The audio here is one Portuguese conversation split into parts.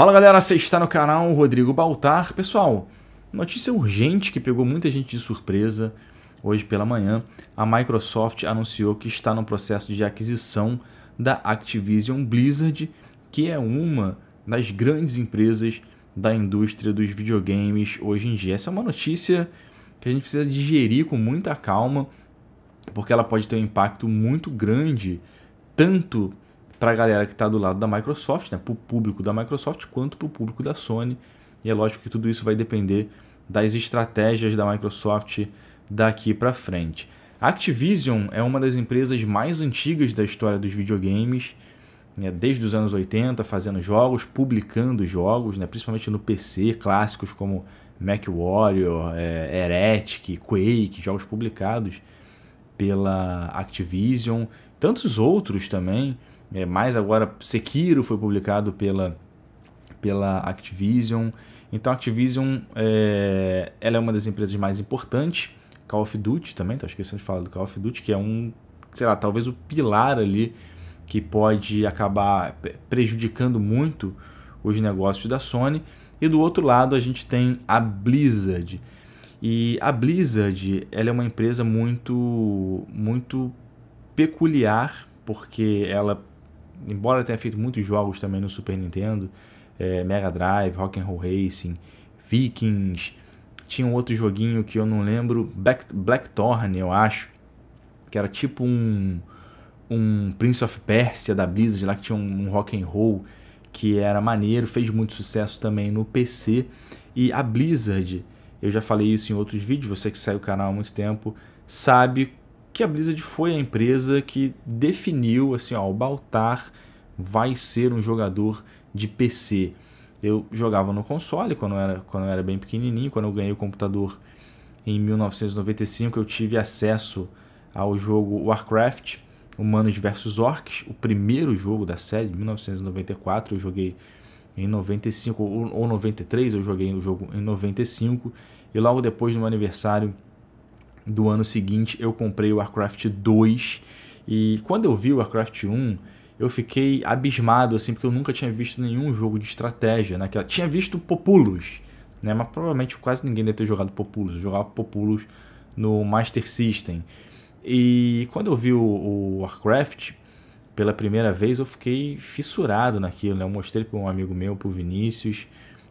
Fala galera, você está no canal Rodrigo Baltar. Pessoal, notícia urgente que pegou muita gente de surpresa hoje pela manhã. A Microsoft anunciou que está no processo de aquisição da Activision Blizzard, que é uma das grandes empresas da indústria dos videogames hoje em dia. Essa é uma notícia que a gente precisa digerir com muita calma, porque ela pode ter um impacto muito grande, tanto para a galera que está do lado da Microsoft, né, para o público da Microsoft, quanto para o público da Sony. E é lógico que tudo isso vai depender das estratégias da Microsoft daqui para frente. A Activision é uma das empresas mais antigas da história dos videogames, né, desde os anos 80, fazendo jogos, publicando jogos, né, principalmente no PC, clássicos como MacWarrior, é, Heretic, Quake, jogos publicados pela Activision, tantos outros também. É, mais agora, Sekiro foi publicado pela, pela Activision. Então, a Activision é, ela é uma das empresas mais importantes. Call of Duty também, estou esquecendo de falar do Call of Duty, que é um, sei lá, talvez o pilar ali que pode acabar prejudicando muito os negócios da Sony. E do outro lado, a gente tem a Blizzard. E a Blizzard, ela é uma empresa muito muito peculiar, porque ela embora tenha feito muitos jogos também no Super Nintendo, é, Mega Drive, Rock'n'Roll Racing, Vikings, tinha um outro joguinho que eu não lembro, Black, Blackthorn, eu acho, que era tipo um, um Prince of Persia da Blizzard, lá que tinha um, um Rock'n'Roll que era maneiro, fez muito sucesso também no PC, e a Blizzard, eu já falei isso em outros vídeos, você que segue o canal há muito tempo, sabe que a Blizzard foi a empresa que definiu assim, ó, o Baltar vai ser um jogador de PC. Eu jogava no console quando eu era, quando eu era bem pequenininho, quando eu ganhei o computador em 1995, eu tive acesso ao jogo Warcraft, Humanos vs Orcs, o primeiro jogo da série de 1994, eu joguei em 95 ou 93, eu joguei o jogo em 95 e logo depois no meu aniversário do ano seguinte eu comprei o Warcraft 2 e quando eu vi o Warcraft 1 eu fiquei abismado assim porque eu nunca tinha visto nenhum jogo de estratégia naquela né? tinha visto Populus né mas provavelmente quase ninguém deve ter jogado Populus eu jogava no Master System e quando eu vi o, o Warcraft pela primeira vez eu fiquei fissurado naquilo né? eu mostrei para um amigo meu para o Vinícius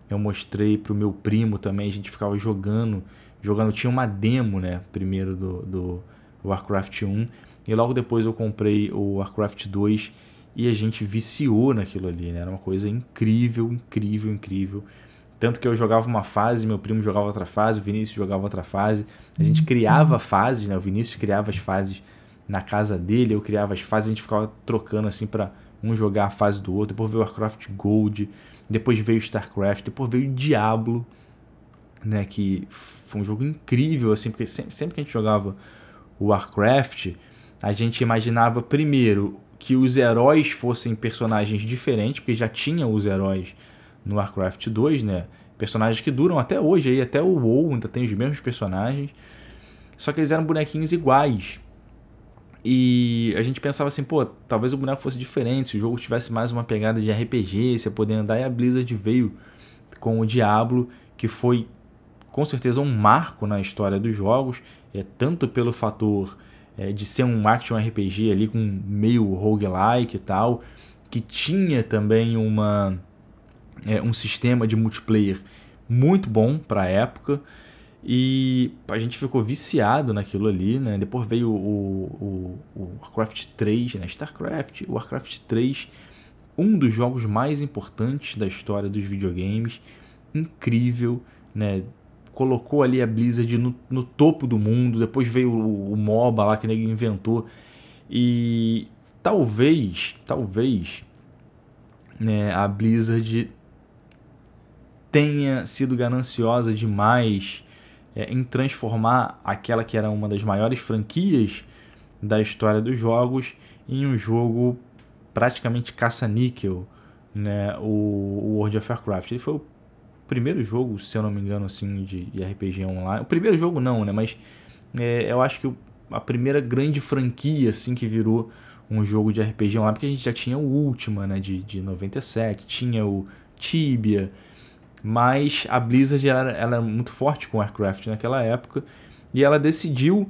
eu mostrei para o meu primo também a gente ficava jogando jogando. Tinha uma demo, né? Primeiro do, do Warcraft 1. E logo depois eu comprei o Warcraft 2 e a gente viciou naquilo ali, né? Era uma coisa incrível, incrível, incrível. Tanto que eu jogava uma fase, meu primo jogava outra fase, o Vinícius jogava outra fase. A gente uhum. criava fases, né? O Vinícius criava as fases na casa dele, eu criava as fases, a gente ficava trocando assim para um jogar a fase do outro. Depois veio Warcraft Gold, depois veio StarCraft, depois veio Diablo né, que foi um jogo incrível, assim, porque sempre, sempre que a gente jogava o Warcraft, a gente imaginava primeiro que os heróis fossem personagens diferentes, porque já tinha os heróis no Warcraft 2, né? Personagens que duram até hoje, aí até o WoW ainda tem os mesmos personagens, só que eles eram bonequinhos iguais. E a gente pensava assim, pô, talvez o boneco fosse diferente, se o jogo tivesse mais uma pegada de RPG, você poder andar, e a Blizzard veio com o Diablo, que foi com certeza um marco na história dos jogos, é tanto pelo fator é, de ser um action RPG ali com meio roguelike e tal, que tinha também uma, é, um sistema de multiplayer muito bom para a época. E a gente ficou viciado naquilo ali, né? Depois veio o, o, o Warcraft 3, né? StarCraft, o Warcraft 3, um dos jogos mais importantes da história dos videogames, incrível, né? colocou ali a Blizzard no, no topo do mundo, depois veio o, o MOBA lá que o nego inventou. E talvez, talvez, né, a Blizzard tenha sido gananciosa demais é, em transformar aquela que era uma das maiores franquias da história dos jogos em um jogo praticamente caça-níquel, né, o, World of Warcraft. Ele foi o primeiro jogo, se eu não me engano, assim, de, de RPG online. O primeiro jogo não, né? Mas é, eu acho que a primeira grande franquia, assim, que virou um jogo de RPG online, porque a gente já tinha o Ultima, né, de, de 97, tinha o Tibia, mas a Blizzard era, ela era muito forte com Warcraft naquela época, e ela decidiu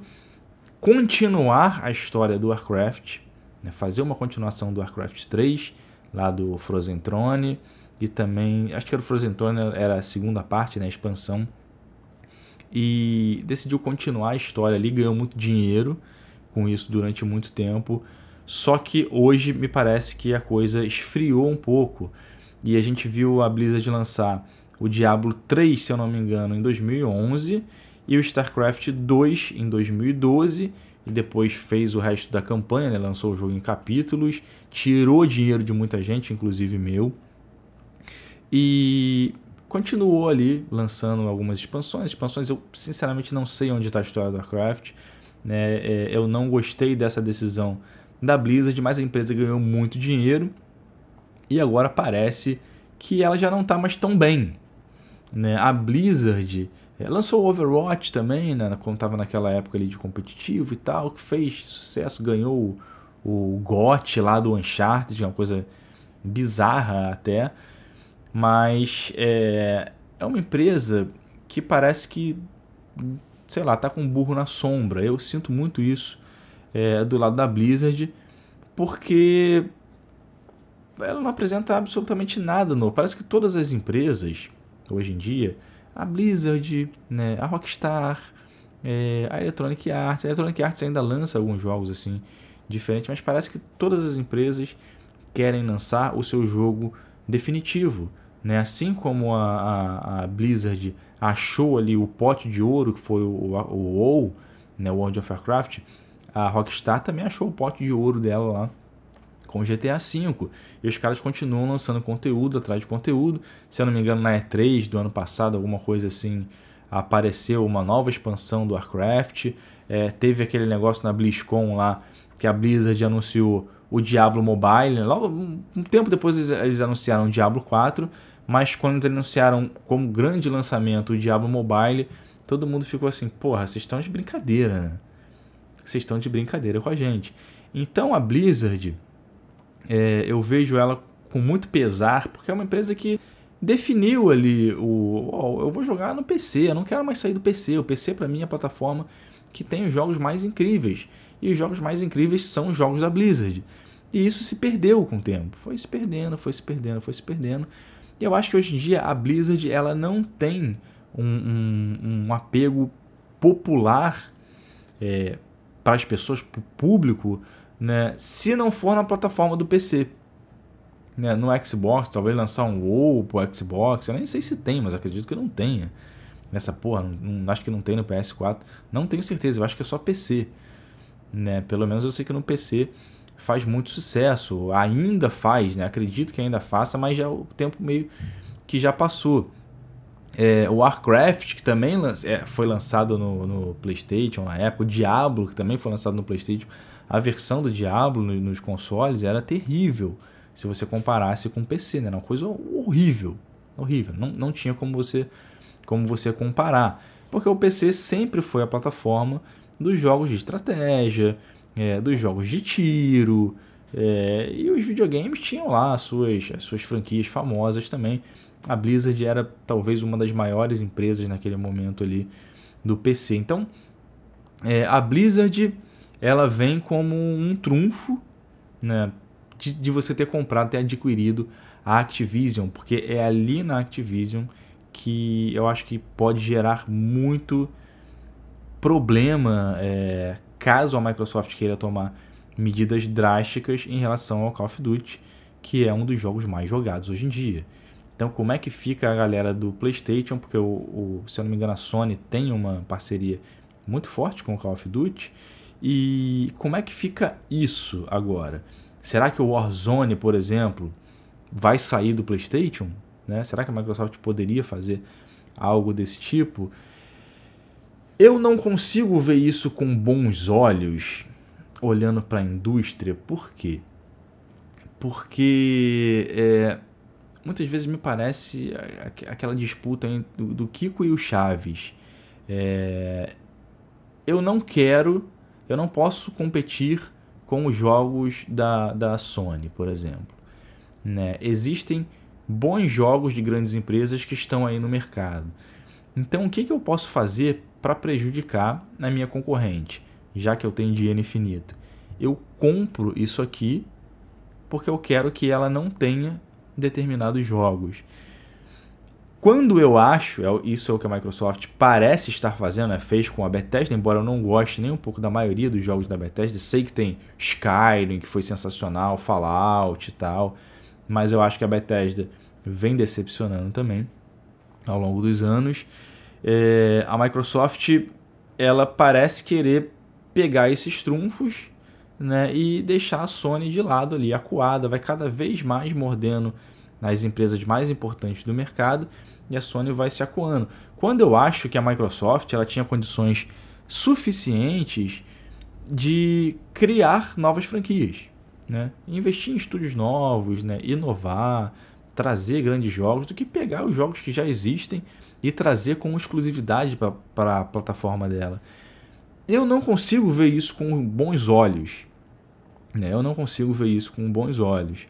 continuar a história do Warcraft, né, fazer uma continuação do Warcraft 3, lá do Frozen Throne, e também acho que era o Frozen Throne né, era a segunda parte, né, a expansão. E decidiu continuar a história ali, ganhou muito dinheiro com isso durante muito tempo. Só que hoje me parece que a coisa esfriou um pouco e a gente viu a Blizzard lançar o Diablo 3, se eu não me engano, em 2011 e o StarCraft 2 em 2012 e depois fez o resto da campanha, né? lançou o jogo em capítulos, tirou dinheiro de muita gente, inclusive meu e continuou ali lançando algumas expansões. Expansões eu sinceramente não sei onde está a história do Warcraft. Né? É, eu não gostei dessa decisão da Blizzard, mas a empresa ganhou muito dinheiro e agora parece que ela já não está mais tão bem. Né? A Blizzard é, lançou o Overwatch também, né? quando estava naquela época ali de competitivo e tal, que fez sucesso, ganhou o, o GOT lá do Uncharted, é uma coisa bizarra até. Mas é, é uma empresa que parece que, sei lá, tá com um burro na sombra. Eu sinto muito isso é, do lado da Blizzard, porque ela não apresenta absolutamente nada novo. Parece que todas as empresas, hoje em dia, a Blizzard, né, a Rockstar, é, a Electronic Arts, a Electronic Arts ainda lança alguns jogos assim diferentes, mas parece que todas as empresas querem lançar o seu jogo definitivo. Né? Assim como a, a, a Blizzard achou ali o pote de ouro, que foi o, o, o WoW, né? World of Warcraft, a Rockstar também achou o pote de ouro dela lá com GTA V. E os caras continuam lançando conteúdo atrás de conteúdo. Se eu não me engano, na E3 do ano passado, alguma coisa assim, apareceu uma nova expansão do Warcraft. É, teve aquele negócio na BlizzCon lá, que a Blizzard anunciou o Diablo Mobile. Logo, um tempo depois eles anunciaram o Diablo 4 mas quando eles anunciaram como grande lançamento o Diablo Mobile, todo mundo ficou assim, porra, vocês estão de brincadeira, né? Vocês estão de brincadeira com a gente. Então a Blizzard, é, eu vejo ela com muito pesar, porque é uma empresa que definiu ali o oh, eu vou jogar no PC, eu não quero mais sair do PC. O PC para mim é a plataforma que tem os jogos mais incríveis. E os jogos mais incríveis são os jogos da Blizzard. E isso se perdeu com o tempo. Foi se perdendo, foi se perdendo, foi se perdendo. Eu acho que hoje em dia a Blizzard ela não tem um, um, um apego popular é, para as pessoas, para o público, né, se não for na plataforma do PC. Né, no Xbox, talvez lançar um WoW pro Xbox, eu nem sei se tem, mas acredito que não tenha. Nessa porra, não, acho que não tem no PS4. Não tenho certeza, eu acho que é só PC. Né? Pelo menos eu sei que no PC faz muito sucesso, ainda faz, né? acredito que ainda faça, mas já é o tempo meio que já passou. É, o Warcraft, que também é, foi lançado no, no, PlayStation na época, o Diablo, que também foi lançado no PlayStation, a versão do Diablo no, nos consoles era terrível se você comparasse com o PC, né? era uma coisa horrível, horrível, não, não tinha como você, como você comparar, porque o PC sempre foi a plataforma dos jogos de estratégia, é, dos jogos de tiro. É, e os videogames tinham lá as suas, as suas franquias famosas também. A Blizzard era talvez uma das maiores empresas naquele momento ali do PC. Então, é, a Blizzard ela vem como um trunfo né, de, de, você ter comprado, ter adquirido a Activision, porque é ali na Activision que eu acho que pode gerar muito problema, é, caso a Microsoft queira tomar medidas drásticas em relação ao Call of Duty, que é um dos jogos mais jogados hoje em dia. Então, como é que fica a galera do PlayStation? Porque, o, o, se eu não me engano, a Sony tem uma parceria muito forte com o Call of Duty. E como é que fica isso agora? Será que o Warzone, por exemplo, vai sair do PlayStation? Né? Será que a Microsoft poderia fazer algo desse tipo? Eu não consigo ver isso com bons olhos, olhando para a indústria. Por quê? Porque é, muitas vezes me parece aquela disputa do Kiko e o Chaves. É, eu não quero, eu não posso competir com os jogos da, da Sony, por exemplo. Né? Existem bons jogos de grandes empresas que estão aí no mercado. Então, o que, que eu posso fazer para prejudicar a minha concorrente, já que eu tenho dinheiro infinito. Eu compro isso aqui porque eu quero que ela não tenha determinados jogos. Quando eu acho, é isso é o que a Microsoft parece estar fazendo, né? fez com a Bethesda, embora eu não goste nem um pouco da maioria dos jogos da Bethesda, sei que tem Skyrim, que foi sensacional, Fallout e tal, mas eu acho que a Bethesda vem decepcionando também ao longo dos anos. É, a Microsoft ela parece querer pegar esses trunfos né, e deixar a Sony de lado ali, acuada, vai cada vez mais mordendo nas empresas mais importantes do mercado e a Sony vai se acuando. Quando eu acho que a Microsoft ela tinha condições suficientes de criar novas franquias, né? investir em estúdios novos, né? inovar, trazer grandes jogos do que pegar os jogos que já existem e trazer com exclusividade para a plataforma dela. Eu não consigo ver isso com bons olhos. Né? Eu não consigo ver isso com bons olhos.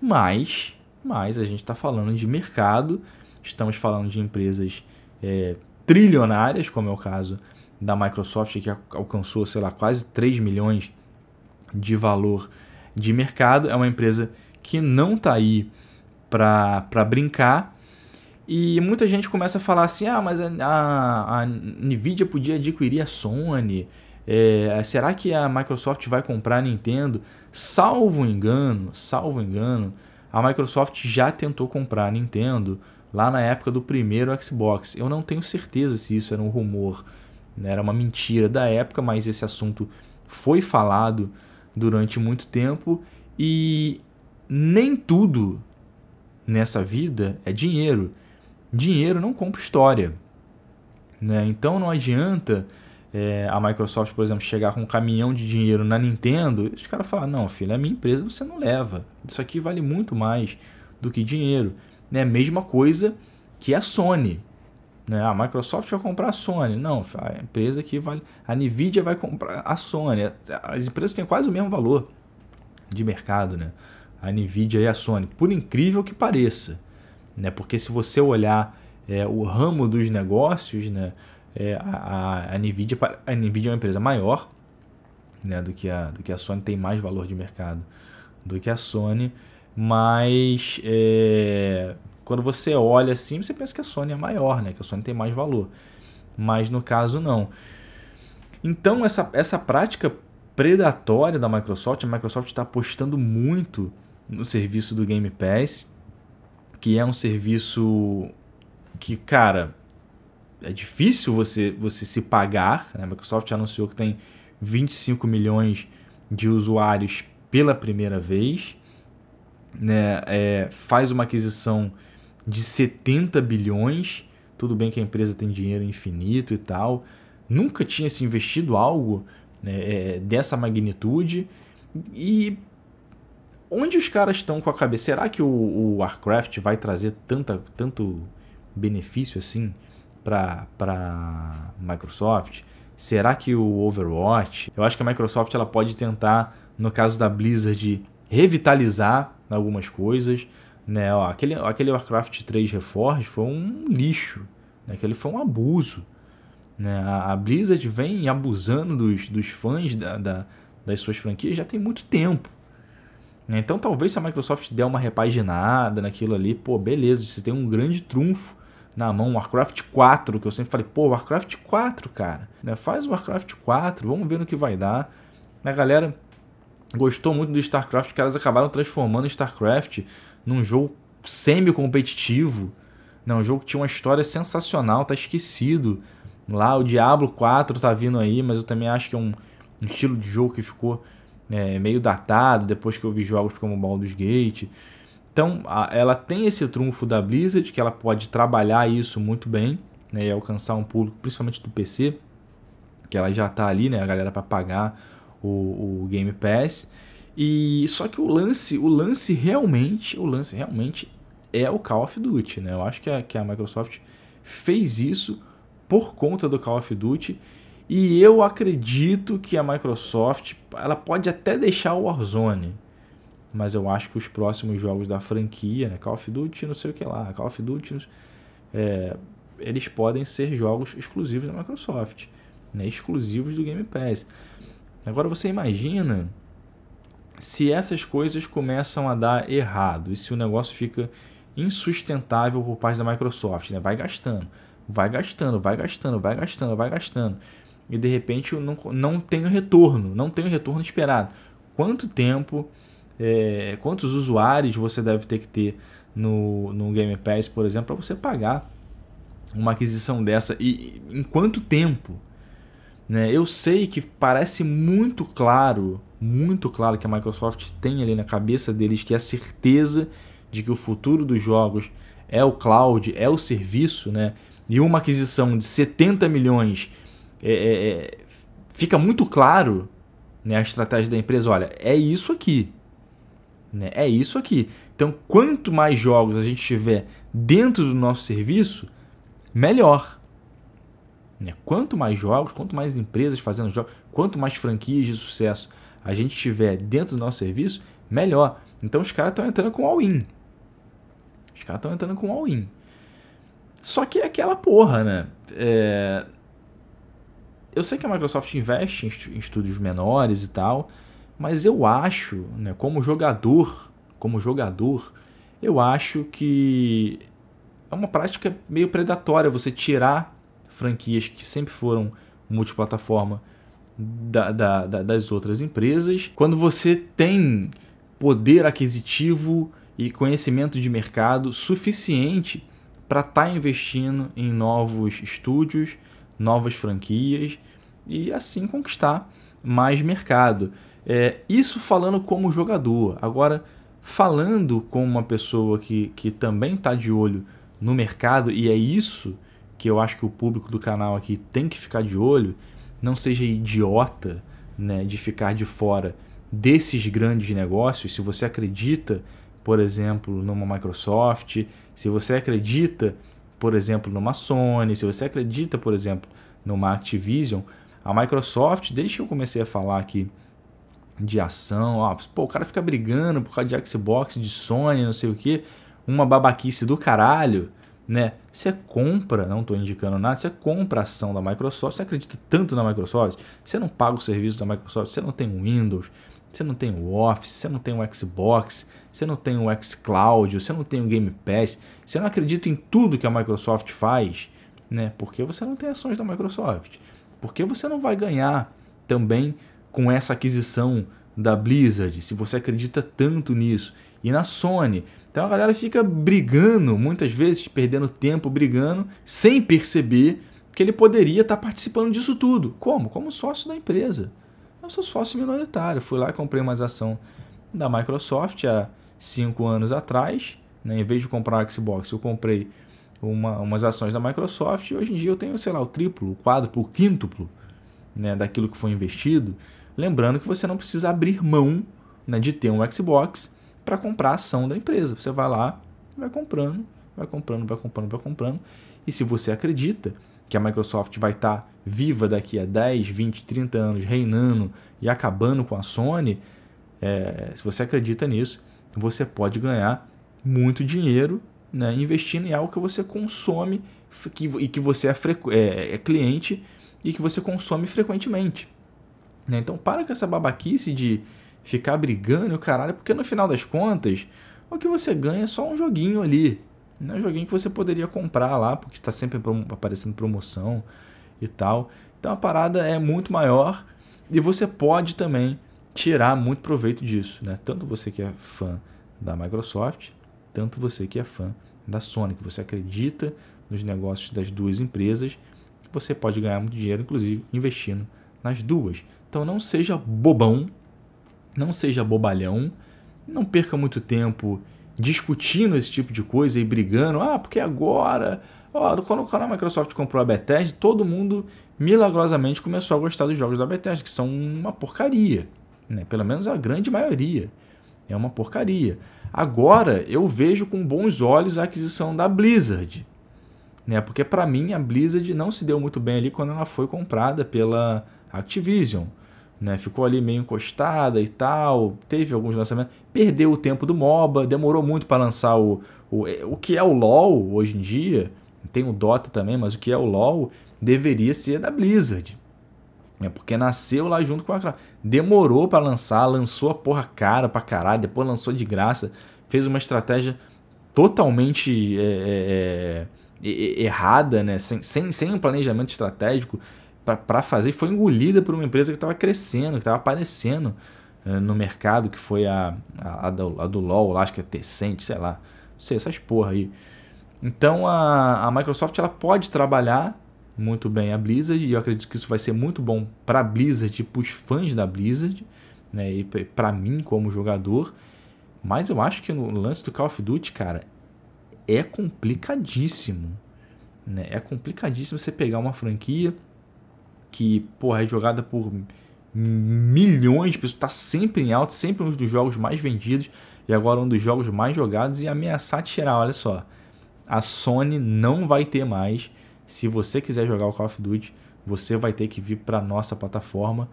Mas, mas a gente está falando de mercado, estamos falando de empresas é, trilionárias, como é o caso da Microsoft, que alcançou, sei lá, quase 3 milhões de valor de mercado. É uma empresa que não está aí para brincar. E muita gente começa a falar assim: ah, mas a, a, a Nvidia podia adquirir a Sony. É, será que a Microsoft vai comprar a Nintendo? Salvo engano, salvo engano, a Microsoft já tentou comprar a Nintendo lá na época do primeiro Xbox. Eu não tenho certeza se isso era um rumor, né? era uma mentira da época, mas esse assunto foi falado durante muito tempo e nem tudo nessa vida é dinheiro. Dinheiro não compra história. Né? Então não adianta é, a Microsoft, por exemplo, chegar com um caminhão de dinheiro na Nintendo e os caras falar não, filho, é minha empresa, você não leva. Isso aqui vale muito mais do que dinheiro. É né? a mesma coisa que a Sony. Né? Ah, a Microsoft vai comprar a Sony. Não, a empresa que vale. A Nvidia vai comprar a Sony. As empresas têm quase o mesmo valor de mercado, né? a Nvidia e a Sony, por incrível que pareça, né? Porque se você olhar é, o ramo dos negócios, né? É, a, a, Nvidia, a Nvidia é uma empresa maior né, do, que a, do que a Sony, tem mais valor de mercado do que a Sony, mas é, quando você olha assim, você pensa que a Sony é maior, né, que a Sony tem mais valor, mas no caso não. Então essa, essa prática predatória da Microsoft, a Microsoft está apostando muito no serviço do Game Pass, que é um serviço que, cara, é difícil você, você se pagar. Né? A Microsoft anunciou que tem 25 milhões de usuários pela primeira vez, né? É, faz uma aquisição de 70 bilhões. Tudo bem que a empresa tem dinheiro infinito e tal. Nunca tinha se investido algo né, é, dessa magnitude. E onde os caras estão com a cabeça? Será que o, o, Warcraft vai trazer tanta, tanto benefício assim para Microsoft? Será que o Overwatch? Eu acho que a Microsoft ela pode tentar, no caso da Blizzard, revitalizar algumas coisas. Né? Ó, aquele, aquele Warcraft 3 Reforged foi um lixo. Né? Aquele foi um abuso. Né? A, a Blizzard vem abusando dos, dos fãs da, da, das suas franquias já tem muito tempo. Né? Então talvez se a Microsoft der uma repaginada naquilo ali, pô, beleza, você tem um grande trunfo na mão, Warcraft 4, que eu sempre falei, pô, Warcraft 4, cara, né? faz o Warcraft 4, vamos ver no que vai dar. A galera gostou muito do StarCraft, que elas acabaram transformando StarCraft num jogo semi-competitivo, né? um jogo que tinha uma história sensacional, tá esquecido. Lá o Diablo 4 tá vindo aí, mas eu também acho que é um, um estilo de jogo que ficou é meio datado, depois que eu vi jogos como Baldur's Gate. Então, a, ela tem esse trunfo da Blizzard, que ela pode trabalhar isso muito bem, né, e alcançar um público, principalmente do PC, que ela já está ali, né, a galera para pagar o, o Game Pass. E só que o lance, o lance realmente, o lance realmente é o Call of Duty, né? Eu acho que a, que a Microsoft fez isso por conta do Call of Duty e eu acredito que a Microsoft, ela pode até deixar o Warzone, mas eu acho que os próximos jogos da franquia, né, Call of Duty, não sei o que lá, Call of Duty, é, eles podem ser jogos exclusivos da Microsoft, né, exclusivos do Game Pass. Agora você imagina se essas coisas começam a dar errado e se o negócio fica insustentável por parte da Microsoft, né? Vai gastando, vai gastando, vai gastando, vai gastando, vai gastando e de repente eu não, não tenho retorno, não tenho retorno esperado. Quanto tempo, é, quantos usuários você deve ter que ter no, no Game Pass, por exemplo, para você pagar uma aquisição dessa e, em quanto tempo? Né? Eu sei que parece muito claro, muito claro que a Microsoft tem ali na cabeça deles que é a certeza de que o futuro dos jogos é o cloud, é o serviço, né? E uma aquisição de 70 milhões é, é, é, fica muito claro né, a estratégia da empresa. Olha, é isso aqui. Né? É isso aqui. Então, quanto mais jogos a gente tiver dentro do nosso serviço, melhor. Né? Quanto mais jogos, quanto mais empresas fazendo jogos, quanto mais franquias de sucesso a gente tiver dentro do nosso serviço, melhor. Então os caras estão entrando com all-in. Os caras estão entrando com all-in. Só que é aquela porra, né? É eu sei que a Microsoft investe em estúdios menores e tal, mas eu acho, né, como jogador, como jogador, eu acho que é uma prática meio predatória você tirar franquias que sempre foram multiplataforma da, da, da, das outras empresas. Quando você tem poder aquisitivo e conhecimento de mercado suficiente para estar tá investindo em novos estúdios novas franquias e assim conquistar mais mercado. É, isso falando como jogador. Agora, falando com uma pessoa que, que também está de olho no mercado, e é isso que eu acho que o público do canal aqui tem que ficar de olho, não seja idiota né, de ficar de fora desses grandes negócios. Se você acredita, por exemplo, numa Microsoft, se você acredita por exemplo, numa Sony, se você acredita, por exemplo, numa Activision, a Microsoft, desde que eu comecei a falar aqui de ação, ó, pô, o cara fica brigando por causa de Xbox, de Sony, não sei o que, uma babaquice do caralho, né? Você compra, não estou indicando nada, você compra a ação da Microsoft, você acredita tanto na Microsoft, você não paga o serviço da Microsoft, você não tem Windows, você não tem o Office, você não tem o Xbox, você não tem o xCloud, você não tem o Game Pass, você não acredita em tudo que a Microsoft faz, né? Porque você não tem ações da Microsoft. Porque você não vai ganhar também com essa aquisição da Blizzard, se você acredita tanto nisso. E na Sony. Então a galera fica brigando, muitas vezes perdendo tempo brigando, sem perceber que ele poderia estar tá participando disso tudo. Como? Como sócio da empresa. Eu sou sócio minoritário, fui lá e comprei uma ação da Microsoft, a cinco anos atrás, né? em vez de comprar um Xbox, eu comprei uma, umas ações da Microsoft e hoje em dia eu tenho, sei lá, o triplo, o quádruplo, o quíntuplo né? daquilo que foi investido. Lembrando que você não precisa abrir mão né, de ter um Xbox para comprar a ação da empresa. Você vai lá, vai comprando, vai comprando, vai comprando, vai comprando. E se você acredita que a Microsoft vai estar tá viva daqui a 10, 20, 30 anos, reinando e acabando com a Sony, é, se você acredita nisso, você pode ganhar muito dinheiro né, investindo em algo que você consome que, e que você é, é, é, cliente e que você consome frequentemente. Né? Então para com essa babaquice de ficar brigando o caralho, porque no final das contas o que você ganha é só um joguinho ali. Né? Um joguinho que você poderia comprar lá, porque está sempre aparecendo promoção e tal. Então a parada é muito maior e você pode também tirar muito proveito disso, né? Tanto você que é fã da Microsoft, tanto você que é fã da Sony, que você acredita nos negócios das duas empresas, você pode ganhar muito dinheiro, inclusive investindo nas duas. Então não seja bobão, não seja bobalhão, não perca muito tempo discutindo esse tipo de coisa e brigando. Ah, porque agora, ó, quando a Microsoft comprou a Bethesda, todo mundo milagrosamente começou a gostar dos jogos da Bethesda, que são uma porcaria. Né? Pelo menos a grande maioria. É uma porcaria. Agora eu vejo com bons olhos a aquisição da Blizzard. Né? Porque para mim a Blizzard não se deu muito bem ali quando ela foi comprada pela Activision. Né? Ficou ali meio encostada e tal, teve alguns lançamentos, perdeu o tempo do MOBA, demorou muito para lançar o, o, é, o que é o LoL hoje em dia, tem o Dota também, mas o que é o LoL deveria ser da Blizzard. É porque nasceu lá junto com a Demorou para lançar, lançou a porra cara pra caralho, depois lançou de graça. Fez uma estratégia totalmente é, é, é, errada, né? Sem, sem, sem um planejamento estratégico para fazer. Foi engolida por uma empresa que estava crescendo, que estava aparecendo é, no mercado, que foi a, a, a, do, a do LoL, lá, acho que é Tecente, sei lá. Não sei, essas porra aí. Então a, a Microsoft ela pode trabalhar muito bem a Blizzard e eu acredito que isso vai ser muito bom para a Blizzard e para os fãs da Blizzard, né, e para mim como jogador. Mas eu acho que no lance do Call of Duty, cara, é complicadíssimo. Né? É complicadíssimo você pegar uma franquia que, porra, é jogada por milhões de pessoas, está sempre em alta, sempre um dos jogos mais vendidos e agora um dos jogos mais jogados e ameaçar tirar, olha só. A Sony não vai ter mais se você quiser jogar o Call of Duty, você vai ter que vir para nossa plataforma.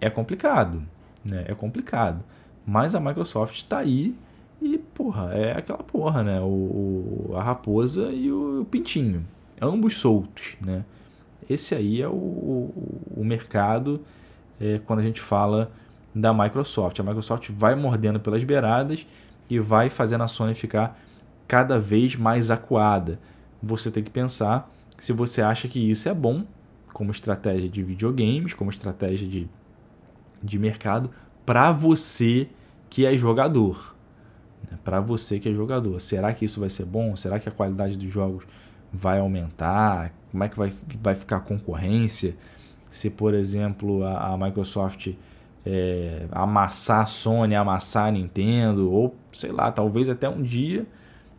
É complicado, né? É complicado. Mas a Microsoft está aí e, porra, é aquela porra, né? O, o a raposa e o, o, pintinho. Ambos soltos, né? Esse aí é o, o mercado é, quando a gente fala da Microsoft. A Microsoft vai mordendo pelas beiradas e vai fazendo a Sony ficar cada vez mais acuada você tem que pensar se você acha que isso é bom como estratégia de videogames, como estratégia de, de mercado, para você que é jogador. Né? Para você que é jogador. Será que isso vai ser bom? Será que a qualidade dos jogos vai aumentar? Como é que vai, vai ficar a concorrência? Se, por exemplo, a, a Microsoft é, amassar a Sony, amassar a Nintendo, ou sei lá, talvez até um dia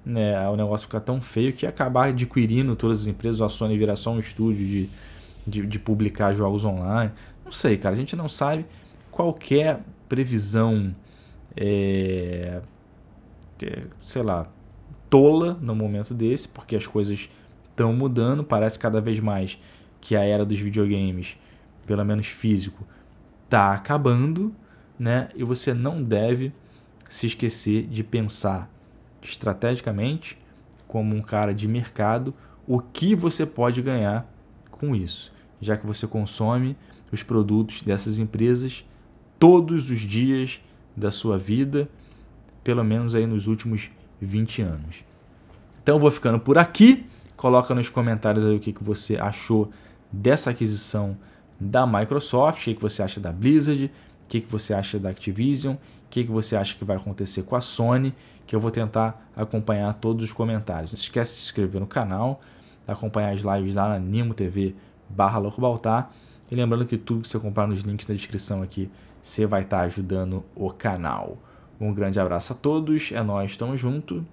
né, o negócio ficar tão feio que acabar adquirindo todas as empresas, a Sony virar só um estúdio de, de, de publicar jogos online. Não sei, cara, a gente não sabe qualquer é previsão, é, é, sei lá, tola no momento desse, porque as coisas estão mudando, parece cada vez mais que a era dos videogames, pelo menos físico, está acabando, né? E você não deve se esquecer de pensar estrategicamente, como um cara de mercado, o que você pode ganhar com isso, já que você consome os produtos dessas empresas todos os dias da sua vida, pelo menos aí nos últimos 20 anos. Então eu vou ficando por aqui. Coloca nos comentários aí o que, que você achou dessa aquisição da Microsoft, o que, que você acha da Blizzard, o que, que você acha da Activision, o que, que você acha que vai acontecer com a Sony que eu vou tentar acompanhar todos os comentários. Não se esquece de se inscrever no canal, acompanhar as lives lá na Nimo TV barra Baltar. E lembrando que tudo que você comprar nos links na descrição aqui, você vai estar tá ajudando o canal. Um grande abraço a todos, é nós, tamo junto.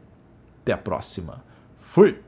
Até a próxima. Fui!